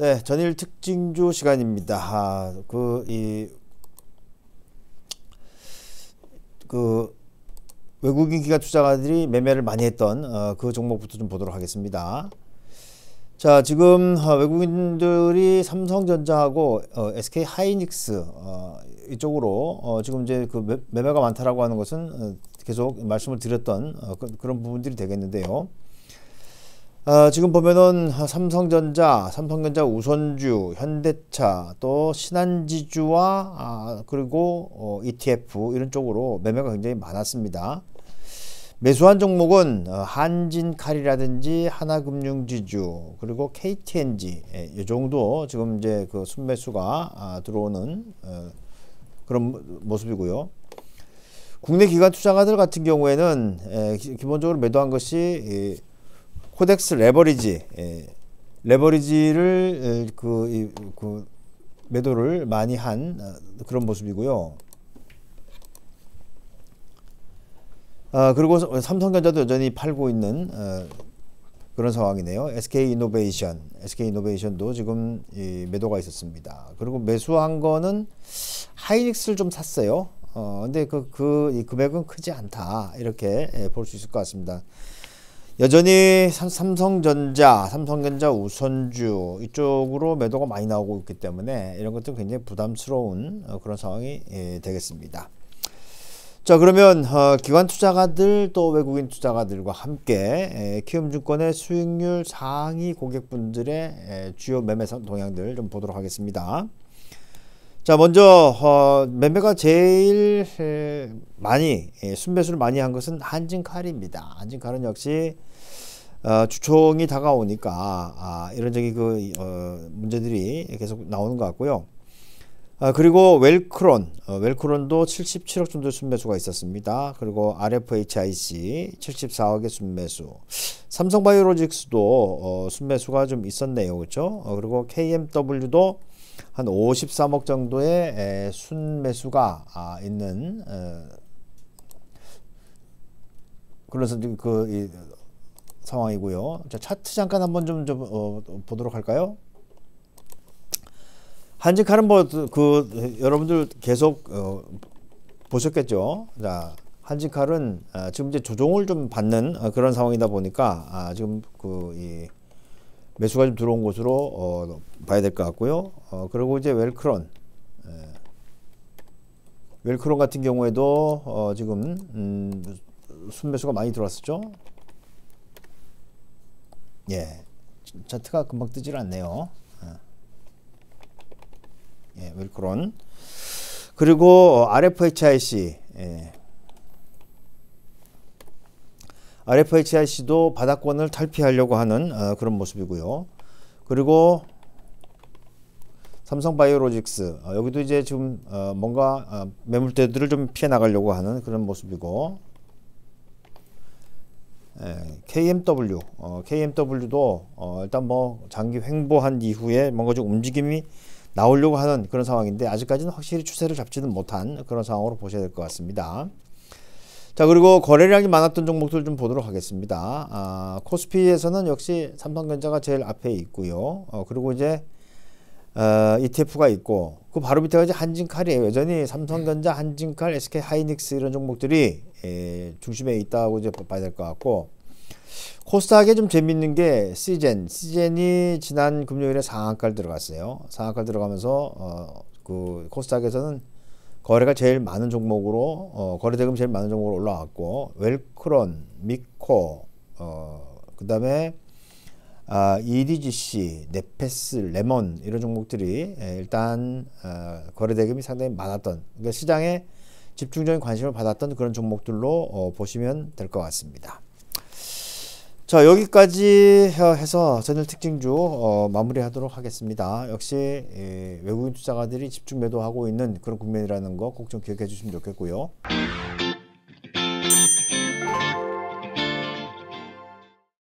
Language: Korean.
네, 전일 특징주 시간입니다. 아, 그, 이, 그, 외국인 기관 투자가들이 매매를 많이 했던 어, 그 종목부터 좀 보도록 하겠습니다. 자, 지금 어, 외국인들이 삼성전자하고 어, SK 하이닉스 어, 이쪽으로 어, 지금 이제 그 매매가 많다라고 하는 것은 어, 계속 말씀을 드렸던 그, 그런 부분들이 되겠는데요. 어, 지금 보면은 삼성전자, 삼성전자 우선주, 현대차, 또 신한지주와 아, 그리고 어, ETF 이런 쪽으로 매매가 굉장히 많았습니다. 매수한 종목은 어, 한진칼이라든지 하나금융지주 그리고 KTNG 예, 정도 지금 이제 그 순매수가 아, 들어오는 어, 그런 모습이고요. 국내 기관 투자가들 같은 경우에는 예, 기본적으로 매도한 것이 예, 코덱스 레버리지 예, 레버리지를 그, 이, 그 매도를 많이 한 어, 그런 모습이고요. 아, 그리고 삼성전자도 여전히 팔고 있는 어, 그런 상황이네요. SK 이노베이션, SK 이노베이션도 지금 매도가 있었습니다. 그리고 매수한 거는 하이닉스를 좀 샀어요. 어, 근데 그, 그 금액은 크지 않다. 이렇게 예, 볼수 있을 것 같습니다. 여전히 삼성전자, 삼성전자 우선주 이쪽으로 매도가 많이 나오고 있기 때문에 이런 것도 굉장히 부담스러운 어, 그런 상황이 예, 되겠습니다. 자 그러면 어, 기관 투자가들 또 외국인 투자가들과 함께 예, 키움증권의 수익률 상위 고객분들의 예, 주요 매매 동향들 좀 보도록 하겠습니다. 자, 먼저 어, 매매가 제일 많이 예, 순매수를 많이 한 것은 한진칼입니다. 한진칼은 역시 어, 주총이 다가오니까 아, 이런저기 그 어, 문제들이 계속 나오는 것 같고요. 아, 그리고 웰크론, 어, 웰크론도 77억 정도 순매수가 있었습니다. 그리고 RFHIC 74억의 순매수, 삼성바이오로직스도 어, 순매수가 좀 있었네요, 그렇죠? 어, 그리고 KMW도 한 53억 정도의 순매수가 아, 있는 어, 그래서 그 상황이고요. 자, 차트 잠깐 한번 좀, 좀 어, 보도록 할까요? 한진칼은 뭐그 그, 여러분들 계속 어, 보셨겠죠. 자, 한진칼은 아, 지금 이제 조정을 좀 받는 아, 그런 상황이다 보니까 아, 지금 그이 매수가 좀 들어온 곳으로 어, 봐야 될 것 같고요. 어, 그리고 이제 웰크론. 예. 웰크론 같은 경우에도 어, 지금 음, 순매수가 많이 들어왔었죠. 예. 차트가 금방 뜨질 않네요. 예, 예 웰크론. 그리고 RFHIC. 예. RFHIC도 바닥권을 탈피하려고 하는 어, 그런 모습이고요. 그리고 삼성바이오로직스 어, 여기도 이제 지금 어, 뭔가 어, 매물대들을 좀 피해 나가려고 하는 그런 모습이고 예, KMW KMW도 어, 어, 일단 뭐 장기 횡보한 이후에 뭔가 좀 움직임이 나오려고 하는 그런 상황인데 아직까지는 확실히 추세를 잡지는 못한 그런 상황으로 보셔야 될 것 같습니다. 자 그리고 거래량이 많았던 종목들 을좀 보도록 하겠습니다. 아, 코스피에서는 역시 삼성전자가 제일 앞에 있고요. 어, 그리고 이제 어, ETF가 있고 그 바로 밑에가 이제 한진칼이에요. 여전히 삼성전자, 한진칼, SK 하이닉스 이런 종목들이 에, 예, 중심에 있다고 이제 봐야 될 것 같고 코스닥에 좀 재밌는 게 시젠, 시젠이 지난 금요일에 상한가를 들어갔어요. 상한가 를 들어가면서 어, 그 코스닥에서는 거래가 제일 많은 종목으로 어, 거래 대금 제일 많은 종목으로 올라왔고 웰크론, 미코 어, 그다음에 아, EDGC, 네페스, 레몬 이런 종목들이 예, 일단 어, 거래 대금이 상당히 많았던 그러니까 시장에 집중적인 관심을 받았던 그런 종목들로 어, 보시면 될 것 같습니다. 자 여기까지 해서 전일 특징주 어, 마무리하도록 하겠습니다. 역시 예, 외국인 투자가들이 집중 매도하고 있는 그런 국면이라는 거 꼭 좀 기억해 주시면 좋겠고요.